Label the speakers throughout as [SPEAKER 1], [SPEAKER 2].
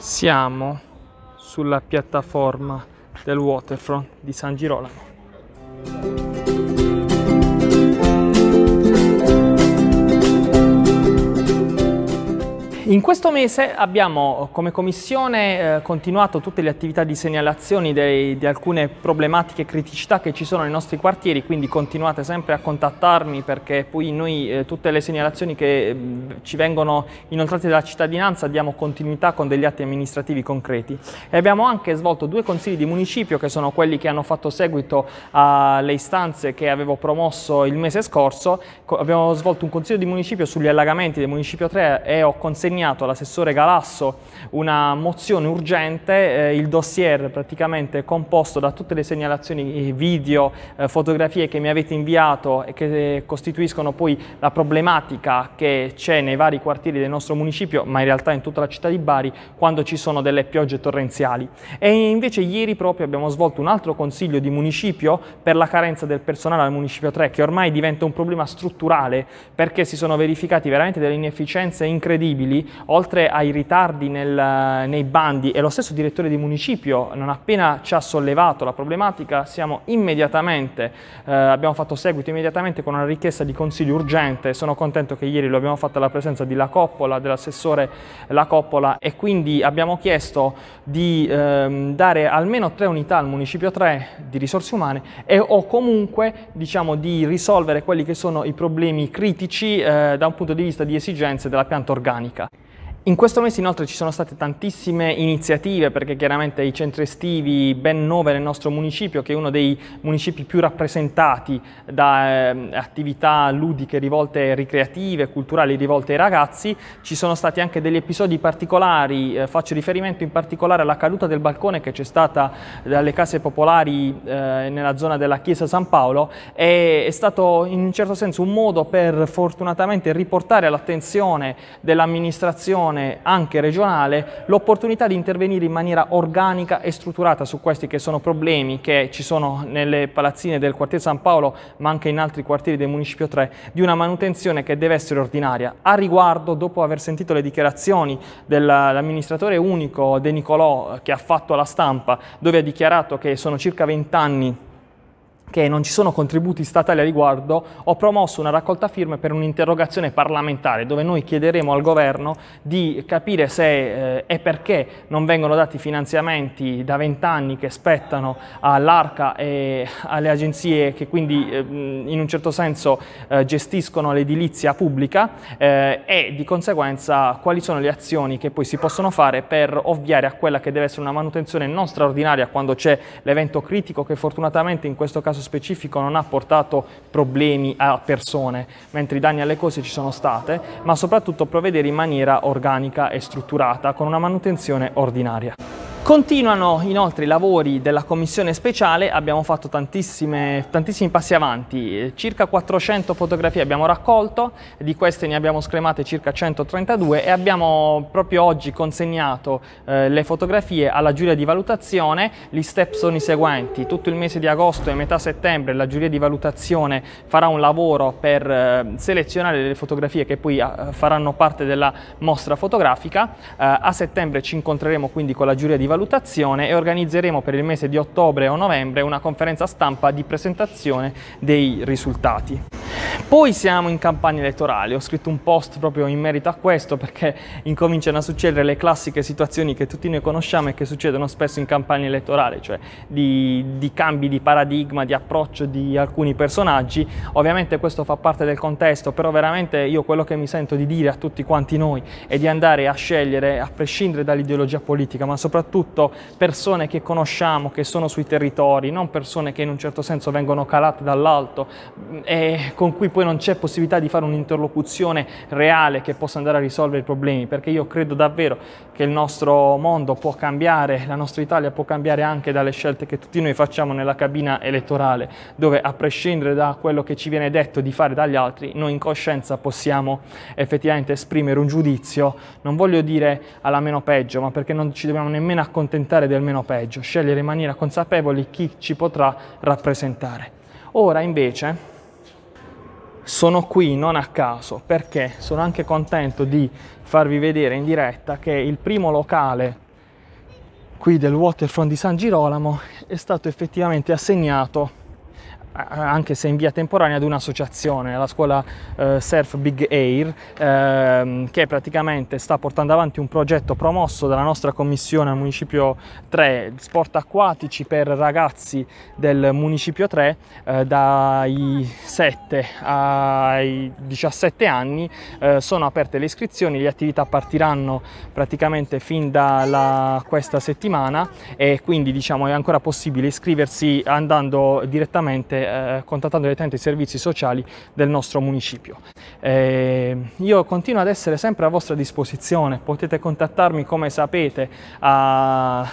[SPEAKER 1] Siamo sulla piattaforma del waterfront di San Girolamo. In questo mese abbiamo eh, come Commissione eh, continuato tutte le attività di segnalazioni dei, di alcune problematiche e criticità che ci sono nei nostri quartieri, quindi continuate sempre a contattarmi perché poi noi eh, tutte le segnalazioni che ci vengono inoltrate dalla cittadinanza diamo continuità con degli atti amministrativi concreti. E abbiamo anche svolto due consigli di municipio che sono quelli che hanno fatto seguito alle istanze che avevo promosso il mese scorso. abbiamo svolto un consiglio di municipio sugli allagamenti del municipio 3 e ho consegnato consegnato all'assessore Galasso una mozione urgente, eh, il dossier praticamente composto da tutte le segnalazioni video, eh, fotografie che mi avete inviato e che eh, costituiscono poi la problematica che c'è nei vari quartieri del nostro municipio, ma in realtà in tutta la città di Bari, quando ci sono delle piogge torrenziali. E invece ieri proprio abbiamo svolto un altro consiglio di municipio per la carenza del personale al municipio 3, che ormai diventa un problema strutturale perché si sono verificati veramente delle inefficienze incredibili oltre ai ritardi nel, nei bandi e lo stesso direttore di municipio non appena ci ha sollevato la problematica siamo immediatamente, eh, abbiamo fatto seguito immediatamente con una richiesta di consiglio urgente, sono contento che ieri lo abbiamo fatto alla presenza di La Coppola, dell'assessore La Coppola e quindi abbiamo chiesto di ehm, dare almeno tre unità al municipio 3 di risorse umane e, o comunque diciamo di risolvere quelli che sono i problemi critici eh, da un punto di vista di esigenze della pianta organica. In questo mese inoltre ci sono state tantissime iniziative perché chiaramente i centri estivi, ben nove nel nostro municipio, che è uno dei municipi più rappresentati da eh, attività ludiche rivolte ricreative, culturali rivolte ai ragazzi, ci sono stati anche degli episodi particolari, eh, faccio riferimento in particolare alla caduta del balcone che c'è stata dalle case popolari eh, nella zona della chiesa San Paolo e è stato in un certo senso un modo per fortunatamente riportare all'attenzione dell'amministrazione Commissione anche regionale l'opportunità di intervenire in maniera organica e strutturata su questi che sono problemi che ci sono nelle palazzine del quartiere San Paolo ma anche in altri quartieri del Municipio 3 di una manutenzione che deve essere ordinaria. A riguardo, dopo aver sentito le dichiarazioni dell'amministratore unico De Nicolò che ha fatto la stampa dove ha dichiarato che sono circa 20 anni che non ci sono contributi statali a riguardo, ho promosso una raccolta firme per un'interrogazione parlamentare dove noi chiederemo al governo di capire se eh, e perché non vengono dati finanziamenti da vent'anni che spettano all'ARCA e alle agenzie che quindi eh, in un certo senso eh, gestiscono l'edilizia pubblica eh, e di conseguenza quali sono le azioni che poi si possono fare per ovviare a quella che deve essere una manutenzione non straordinaria quando c'è l'evento critico che fortunatamente in questo caso caso specifico non ha portato problemi a persone, mentre i danni alle cose ci sono state, ma soprattutto provvedere in maniera organica e strutturata con una manutenzione ordinaria. Continuano inoltre i lavori della commissione speciale, abbiamo fatto tantissimi passi avanti, eh, circa 400 fotografie abbiamo raccolto, di queste ne abbiamo scremate circa 132 e abbiamo proprio oggi consegnato eh, le fotografie alla giuria di valutazione, gli step sono i seguenti, tutto il mese di agosto e metà settembre la giuria di valutazione farà un lavoro per eh, selezionare le fotografie che poi eh, faranno parte della mostra fotografica, eh, a settembre ci incontreremo quindi con la giuria di valutazione valutazione e organizzeremo per il mese di ottobre o novembre una conferenza stampa di presentazione dei risultati. Poi siamo in campagna elettorale, ho scritto un post proprio in merito a questo perché incominciano a succedere le classiche situazioni che tutti noi conosciamo e che succedono spesso in campagna elettorale, cioè di, di cambi di paradigma, di approccio di alcuni personaggi. Ovviamente questo fa parte del contesto, però veramente io quello che mi sento di dire a tutti quanti noi è di andare a scegliere, a prescindere dall'ideologia politica, ma soprattutto soprattutto persone che conosciamo, che sono sui territori, non persone che in un certo senso vengono calate dall'alto mm, e con cui poi non c'è possibilità di fare un'interlocuzione reale che possa andare a risolvere i problemi, perché io credo davvero che il nostro mondo può cambiare, la nostra Italia può cambiare anche dalle scelte che tutti noi facciamo nella cabina elettorale, dove a prescindere da quello che ci viene detto di fare dagli altri, noi in coscienza possiamo effettivamente esprimere un giudizio, non voglio dire alla meno peggio, ma perché non ci dobbiamo nemmeno accorgere accontentare del meno peggio, scegliere in maniera consapevole chi ci potrà rappresentare. Ora invece sono qui non a caso perché sono anche contento di farvi vedere in diretta che il primo locale qui del Waterfront di San Girolamo è stato effettivamente assegnato anche se in via temporanea, ad un'associazione, la scuola eh, Surf Big Air, ehm, che praticamente sta portando avanti un progetto promosso dalla nostra commissione al Municipio 3, sport acquatici per ragazzi del Municipio 3 eh, dai 7 ai 17 anni. Eh, sono aperte le iscrizioni, le attività partiranno praticamente fin da questa settimana e quindi diciamo, è ancora possibile iscriversi andando direttamente eh, contattando direttamente i servizi sociali del nostro municipio. Eh, io continuo ad essere sempre a vostra disposizione, potete contattarmi come sapete alla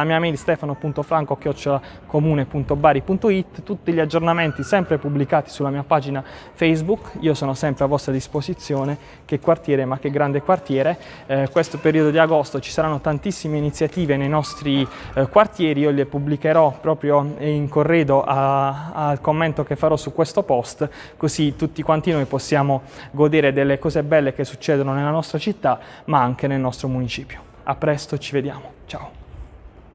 [SPEAKER 1] eh, mia mail stefano.franco.comune.bari.it, tutti gli aggiornamenti sempre pubblicati sulla mia pagina Facebook, io sono sempre a vostra disposizione, che quartiere ma che grande quartiere, eh, questo periodo di agosto ci saranno tantissime iniziative nei nostri eh, quartieri, io le pubblicherò proprio in corredo a, a al commento che farò su questo post, così tutti quanti noi possiamo godere delle cose belle che succedono nella nostra città, ma anche nel nostro municipio. A presto, ci vediamo. Ciao.